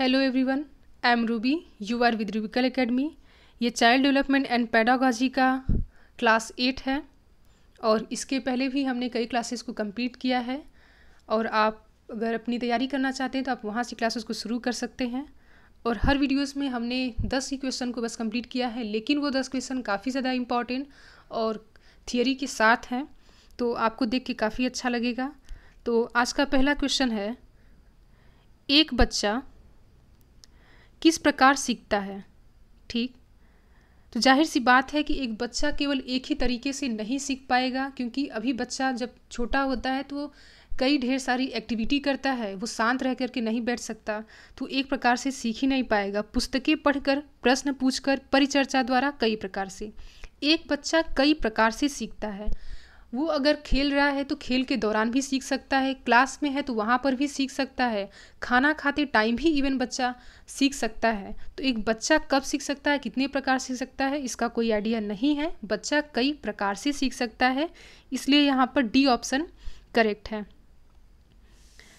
hello everyone I am Ruby you are with Rubical academy ये child development and pedagogy का class eight है और इसके पहले भी हमने कई क्लासेस को कंप्लीट किया है और आप अगर अपनी तैयारी करना चाहते हैं तो आप वहाँ से क्लासेस को शुरू कर सकते हैं और हर वीडियोस में हमने दस ही क्वेश्चन को बस कंप्लीट किया है लेकिन वो दस क्वेश्चन काफ़ी ज़्यादा इम्पॉर्टेंट और थियोरी के साथ हैं तो आपको देख के काफ़ी अच्छा लगेगा तो आज का पहला क्वेश्चन है एक बच्चा किस प्रकार सीखता है ठीक तो जाहिर सी बात है कि एक बच्चा केवल एक ही तरीके से नहीं सीख पाएगा क्योंकि अभी बच्चा जब छोटा होता है तो वो कई ढेर सारी एक्टिविटी करता है वो शांत रह करके नहीं बैठ सकता तो एक प्रकार से सीख ही नहीं पाएगा पुस्तकें पढ़कर प्रश्न पूछकर परिचर्चा द्वारा कई प्रकार से एक बच्चा कई प्रकार से सीखता है वो अगर खेल रहा है तो खेल के दौरान भी सीख सकता है क्लास में है तो वहाँ पर भी सीख सकता है खाना खाते टाइम भी इवन बच्चा सीख सकता है तो एक बच्चा कब सीख सकता है कितने प्रकार सीख सकता है इसका कोई आइडिया नहीं है बच्चा कई प्रकार से सीख सकता है इसलिए यहाँ पर डी ऑप्शन करेक्ट है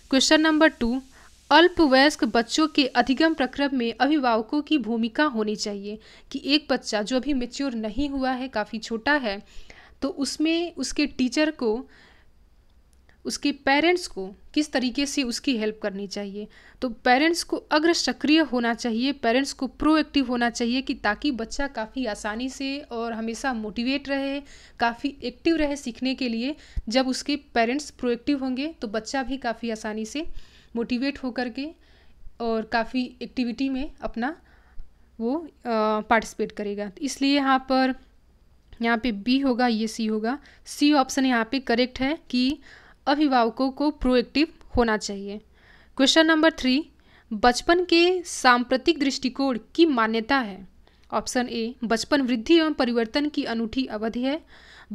क्वेश्चन नंबर टू अल्पवयस्क बच्चों के अधिगम प्रक्रम में अभिभावकों की भूमिका होनी चाहिए कि एक बच्चा जो अभी मेच्योर नहीं हुआ है काफ़ी छोटा है तो उसमें उसके टीचर को उसके पेरेंट्स को किस तरीके से उसकी हेल्प करनी चाहिए तो पेरेंट्स को अग्र सक्रिय होना चाहिए पेरेंट्स को प्रोएक्टिव होना चाहिए कि ताकि बच्चा काफ़ी आसानी से और हमेशा मोटिवेट रहे काफ़ी एक्टिव रहे सीखने के लिए जब उसके पेरेंट्स प्रोएक्टिव होंगे तो बच्चा भी काफ़ी आसानी से मोटिवेट होकर के और काफ़ी एक्टिविटी में अपना वो पार्टिसिपेट करेगा इसलिए यहाँ पर यहाँ पे बी होगा ये सी होगा सी ऑप्शन यहाँ पे करेक्ट है कि अभिभावकों को प्रोएक्टिव होना चाहिए क्वेश्चन नंबर थ्री बचपन के सांप्रतिक दृष्टिकोण की मान्यता है ऑप्शन ए बचपन वृद्धि एवं परिवर्तन की अनूठी अवधि है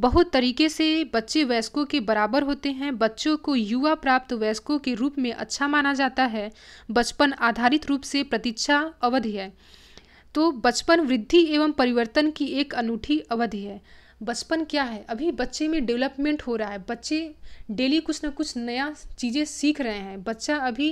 बहुत तरीके से बच्चे वयस्कों के बराबर होते हैं बच्चों को युवा प्राप्त वयस्कों के रूप में अच्छा माना जाता है बचपन आधारित रूप से प्रतीक्षा अवधि है तो बचपन वृद्धि एवं परिवर्तन की एक अनूठी अवधि है बचपन क्या है अभी बच्चे में डेवलपमेंट हो रहा है बच्चे डेली कुछ ना कुछ नया चीज़ें सीख रहे हैं बच्चा अभी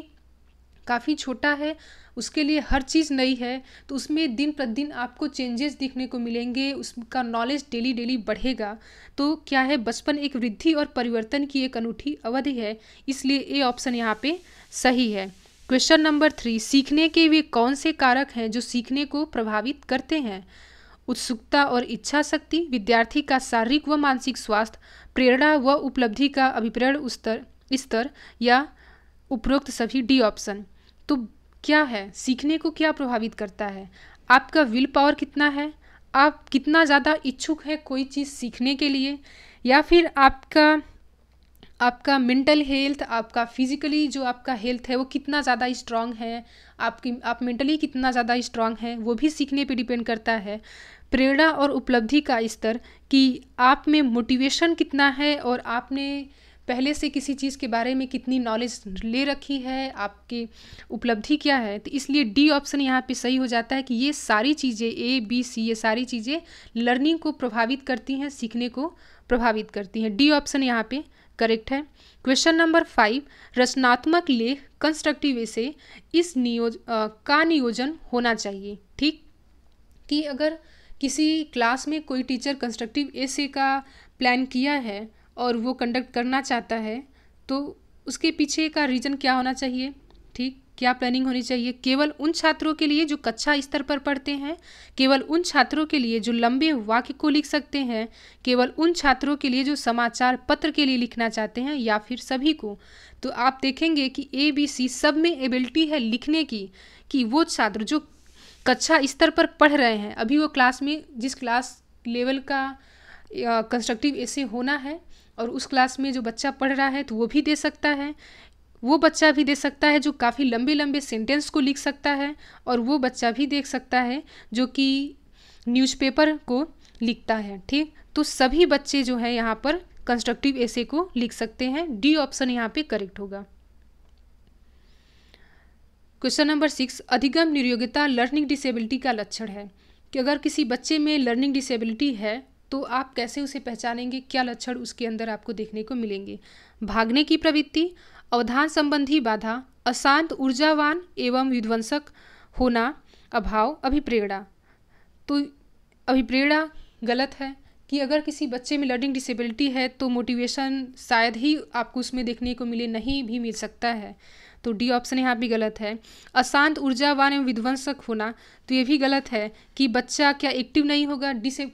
काफ़ी छोटा है उसके लिए हर चीज़ नई है तो उसमें दिन प्रतिदिन आपको चेंजेस देखने को मिलेंगे उसका नॉलेज डेली डेली बढ़ेगा तो क्या है बचपन एक वृद्धि और परिवर्तन की एक अनूठी अवधि है इसलिए ए ऑप्शन यहाँ पे सही है क्वेश्चन नंबर थ्री सीखने के वे कौन से कारक हैं जो सीखने को प्रभावित करते हैं उत्सुकता और इच्छा शक्ति विद्यार्थी का शारीरिक व मानसिक स्वास्थ्य प्रेरणा व उपलब्धि का अभिप्रेरण स्तर स्तर या उपरोक्त सभी डी ऑप्शन तो क्या है सीखने को क्या प्रभावित करता है आपका विल पावर कितना है आप कितना ज़्यादा इच्छुक है कोई चीज़ सीखने के लिए या फिर आपका आपका मेंटल हेल्थ आपका फिज़िकली जो आपका हेल्थ है वो कितना ज़्यादा स्ट्रांग है आपकी आप मेंटली कितना ज़्यादा स्ट्रांग है वो भी सीखने पे डिपेंड करता है प्रेरणा और उपलब्धि का स्तर कि आप में मोटिवेशन कितना है और आपने पहले से किसी चीज़ के बारे में कितनी नॉलेज ले रखी है आपकी उपलब्धि क्या है तो इसलिए डी ऑप्शन यहाँ पे सही हो जाता है कि ये सारी चीज़ें ए बी सी ये सारी चीज़ें लर्निंग को प्रभावित करती हैं सीखने को प्रभावित करती हैं डी ऑप्शन यहाँ पे करेक्ट है क्वेश्चन नंबर फाइव रचनात्मक लेख कंस्ट्रक्टिव से इस नियोज आ, का नियोजन होना चाहिए ठीक कि अगर किसी क्लास में कोई टीचर कंस्ट्रक्टिव ए का प्लान किया है और वो कंडक्ट करना चाहता है तो उसके पीछे का रीज़न क्या होना चाहिए ठीक क्या प्लानिंग होनी चाहिए केवल उन छात्रों के लिए जो कक्षा स्तर पर पढ़ते हैं केवल उन छात्रों के लिए जो लंबे वाक्य को लिख सकते हैं केवल उन छात्रों के लिए जो समाचार पत्र के लिए लिखना चाहते हैं या फिर सभी को तो आप देखेंगे कि ए बी सी सब में एबिलिटी है लिखने की कि वो छात्र जो कक्षा स्तर पर पढ़ रहे हैं अभी वो क्लास में जिस क्लास लेवल का कंस्ट्रक्टिव ऐसे होना है और उस क्लास में जो बच्चा पढ़ रहा है तो वो भी दे सकता है वो बच्चा भी दे सकता है जो काफ़ी लंबे लंबे सेंटेंस को लिख सकता है और वो बच्चा भी देख सकता है जो कि न्यूज़पेपर को लिखता है ठीक तो सभी बच्चे जो है यहाँ पर कंस्ट्रक्टिव ऐसे को लिख सकते हैं डी ऑप्शन यहाँ पे करेक्ट होगा क्वेश्चन नंबर सिक्स अधिगम निर्योग्यता लर्निंग डिसेबिलिटी का लक्षण है कि अगर किसी बच्चे में लर्निंग डिसेबिलिटी है तो आप कैसे उसे पहचानेंगे क्या लक्षण उसके अंदर आपको देखने को मिलेंगे भागने की प्रवृत्ति अवधान संबंधी बाधा अशांत ऊर्जावान एवं विध्वंसक होना अभाव अभिप्रेरणा तो अभिप्रेरणा गलत है कि अगर किसी बच्चे में लर्निंग डिसेबिलिटी है तो मोटिवेशन शायद ही आपको उसमें देखने को मिले नहीं भी मिल सकता है तो डी ऑप्शन यहाँ भी गलत है अशांत ऊर्जावान एवं विध्वंसक होना तो ये भी गलत है कि बच्चा क्या एक्टिव नहीं होगा डिसे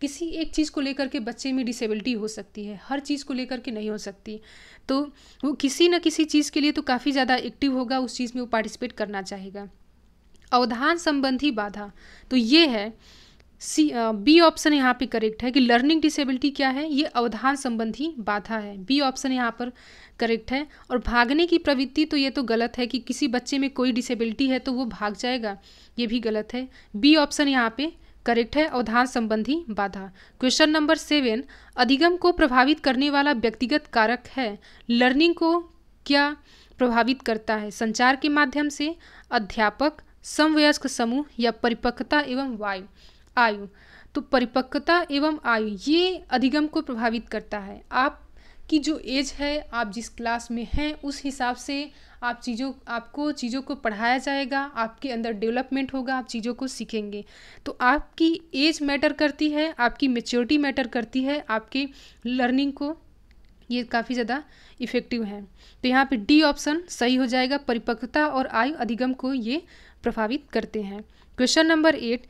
किसी एक चीज़ को लेकर के बच्चे में डिसेबिलिटी हो सकती है हर चीज़ को लेकर के नहीं हो सकती तो वो किसी न किसी चीज़ के लिए तो काफ़ी ज़्यादा एक्टिव होगा उस चीज़ में वो पार्टिसिपेट करना चाहेगा अवधान संबंधी बाधा तो ये है सी बी ऑप्शन यहाँ पे करेक्ट है कि लर्निंग डिसेबिलिटी क्या है ये अवधान संबंधी बाधा है बी ऑप्शन यहाँ पर करेक्ट है और भागने की प्रवृत्ति तो ये तो गलत है कि किसी बच्चे में कोई डिसेबिलिटी है तो वो भाग जाएगा ये भी गलत है बी ऑप्शन यहाँ पे करेक्ट है अवधान संबंधी बाधा क्वेश्चन नंबर सेवन अधिगम को प्रभावित करने वाला व्यक्तिगत कारक है लर्निंग को क्या प्रभावित करता है संचार के माध्यम से अध्यापक समवयस्क समूह या परिपक्वता एवं वायु आयु तो परिपक्वता एवं आयु ये अधिगम को प्रभावित करता है आप कि जो एज है आप जिस क्लास में हैं उस हिसाब से आप चीज़ों आपको चीज़ों को पढ़ाया जाएगा आपके अंदर डेवलपमेंट होगा आप चीज़ों को सीखेंगे तो आपकी एज मैटर करती है आपकी मेच्योरिटी मैटर करती है आपके लर्निंग को ये काफ़ी ज़्यादा इफ़ेक्टिव है तो यहाँ पे डी ऑप्शन सही हो जाएगा परिपक्वता और आयु अधिगम को ये प्रभावित करते हैं क्वेश्चन नंबर एट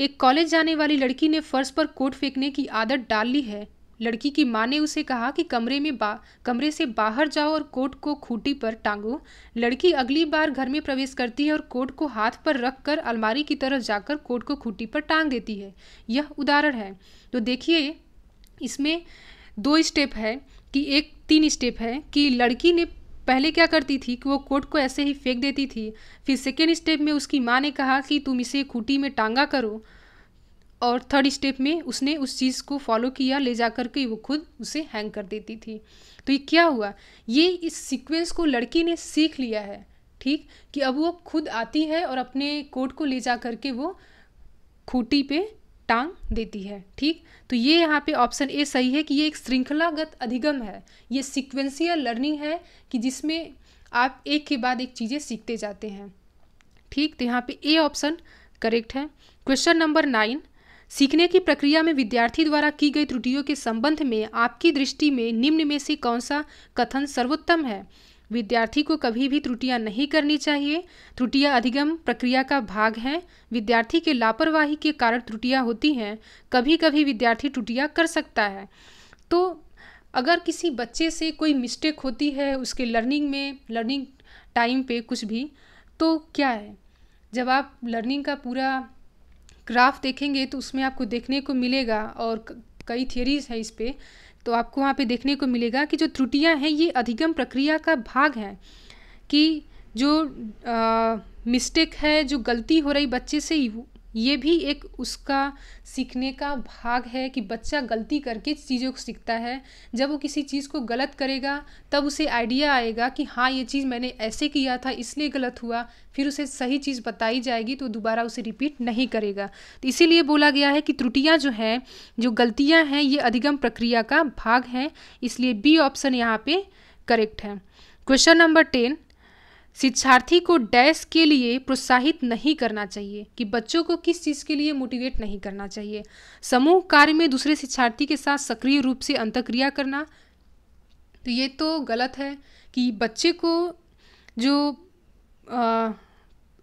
एक कॉलेज जाने वाली लड़की ने फर्श पर कोट फेंकने की आदत डाल ली है लड़की की माँ ने उसे कहा कि कमरे में बा कमरे से बाहर जाओ और कोट को खूटी पर टांगो लड़की अगली बार घर में प्रवेश करती है और कोट को हाथ पर रख कर अलमारी की तरफ जाकर कोट को खूटी पर टांग देती है यह उदाहरण है तो देखिए इसमें दो स्टेप है कि एक तीन स्टेप है कि लड़की ने पहले क्या करती थी कि वो कोट को ऐसे ही फेंक देती थी फिर सेकेंड स्टेप में उसकी माँ ने कहा कि तुम इसे खूटी में टांगा करो और थर्ड स्टेप में उसने उस चीज़ को फॉलो किया ले जा कर के वो खुद उसे हैंग कर देती थी तो ये क्या हुआ ये इस सीक्वेंस को लड़की ने सीख लिया है ठीक कि अब वो खुद आती है और अपने कोट को ले जा कर के वो खूटी पे टांग देती है ठीक तो ये यहाँ पे ऑप्शन ए सही है कि ये एक श्रृंखलागत अधिगम है ये सिक्वेंसियल लर्निंग है कि जिसमें आप एक के बाद एक चीज़ें सीखते जाते हैं ठीक तो यहाँ पे ए ऑप्शन करेक्ट है क्वेश्चन नंबर नाइन सीखने की प्रक्रिया में विद्यार्थी द्वारा की गई त्रुटियों के संबंध में आपकी दृष्टि में निम्न में से कौन सा कथन सर्वोत्तम है विद्यार्थी को कभी भी त्रुटियां नहीं करनी चाहिए त्रुटियां अधिगम प्रक्रिया का भाग हैं विद्यार्थी के लापरवाही के कारण त्रुटियां होती हैं कभी कभी विद्यार्थी त्रुटियां कर सकता है तो अगर किसी बच्चे से कोई मिस्टेक होती है उसके लर्निंग में लर्निंग टाइम पे कुछ भी तो क्या है जब आप लर्निंग का पूरा ग्राफ देखेंगे तो उसमें आपको देखने को मिलेगा और कई थियरीज है इस पर तो आपको वहाँ पे देखने को मिलेगा कि जो त्रुटियाँ हैं ये अधिगम प्रक्रिया का भाग है कि जो मिस्टेक है जो गलती हो रही बच्चे से ये भी एक उसका सीखने का भाग है कि बच्चा गलती करके चीज़ों को सीखता है जब वो किसी चीज़ को गलत करेगा तब उसे आइडिया आएगा कि हाँ ये चीज़ मैंने ऐसे किया था इसलिए गलत हुआ फिर उसे सही चीज़ बताई जाएगी तो दोबारा उसे रिपीट नहीं करेगा तो इसीलिए बोला गया है कि त्रुटियाँ जो हैं जो गलतियाँ हैं ये अधिगम प्रक्रिया का भाग हैं इसलिए बी ऑप्शन यहाँ पर करेक्ट है क्वेश्चन नंबर टेन शिक्षार्थी को डैश के लिए प्रोत्साहित नहीं करना चाहिए कि बच्चों को किस चीज़ के लिए मोटिवेट नहीं करना चाहिए समूह कार्य में दूसरे शिक्षार्थी के साथ सक्रिय रूप से अंतक्रिया करना तो ये तो गलत है कि बच्चे को जो आ,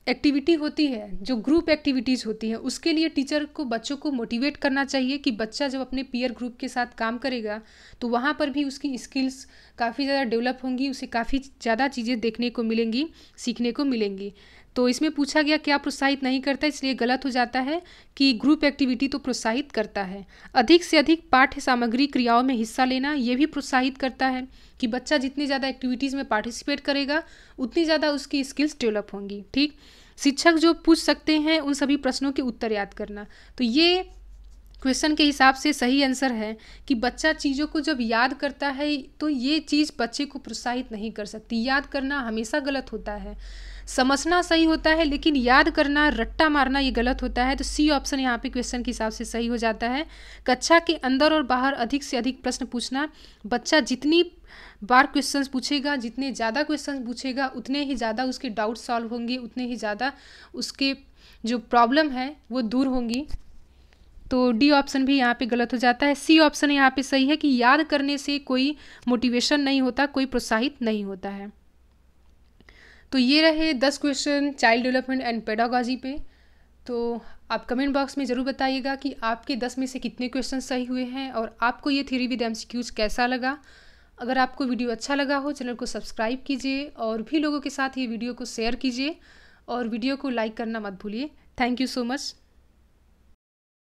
एक्टिविटी होती है जो ग्रुप एक्टिविटीज़ होती है उसके लिए टीचर को बच्चों को मोटिवेट करना चाहिए कि बच्चा जब अपने पीयर ग्रुप के साथ काम करेगा तो वहाँ पर भी उसकी स्किल्स काफ़ी ज़्यादा डेवलप होंगी उसे काफ़ी ज़्यादा चीज़ें देखने को मिलेंगी सीखने को मिलेंगी तो इसमें पूछा गया क्या प्रोत्साहित नहीं करता इसलिए गलत हो जाता है कि ग्रुप एक्टिविटी तो प्रोत्साहित करता है अधिक से अधिक पाठ्य सामग्री क्रियाओं में हिस्सा लेना ये भी प्रोत्साहित करता है कि बच्चा जितनी ज़्यादा एक्टिविटीज़ में पार्टिसिपेट करेगा उतनी ज़्यादा उसकी स्किल्स डेवलप होंगी ठीक शिक्षक जो पूछ सकते हैं उन सभी प्रश्नों के उत्तर याद करना तो ये क्वेश्चन के हिसाब से सही आंसर है कि बच्चा चीज़ों को जब याद करता है तो ये चीज़ बच्चे को प्रोत्साहित नहीं कर सकती याद करना हमेशा गलत होता है समझना सही होता है लेकिन याद करना रट्टा मारना ये गलत होता है तो सी ऑप्शन यहाँ पे क्वेश्चन के हिसाब से सही हो जाता है कक्षा के अंदर और बाहर अधिक से अधिक प्रश्न पूछना बच्चा जितनी बार क्वेश्चन पूछेगा जितने ज़्यादा क्वेश्चन पूछेगा उतने ही ज़्यादा उसके डाउट सॉल्व होंगे उतने ही ज़्यादा उसके जो प्रॉब्लम है वो दूर होंगी तो डी ऑप्शन भी यहाँ पे गलत हो जाता है सी ऑप्शन यहाँ पे सही है कि याद करने से कोई मोटिवेशन नहीं होता कोई प्रोत्साहित नहीं होता है तो ये रहे दस question child development and pedagogy पे तो आप कमेंट बॉक्स में ज़रूर बताइएगा कि आपके दस में से कितने क्वेश्चन सही हुए हैं और आपको ये थ्री विद एम कैसा लगा अगर आपको वीडियो अच्छा लगा हो चैनल को सब्सक्राइब कीजिए और भी लोगों के साथ ये वीडियो को शेयर कीजिए और वीडियो को लाइक करना मत भूलिए थैंक यू सो मच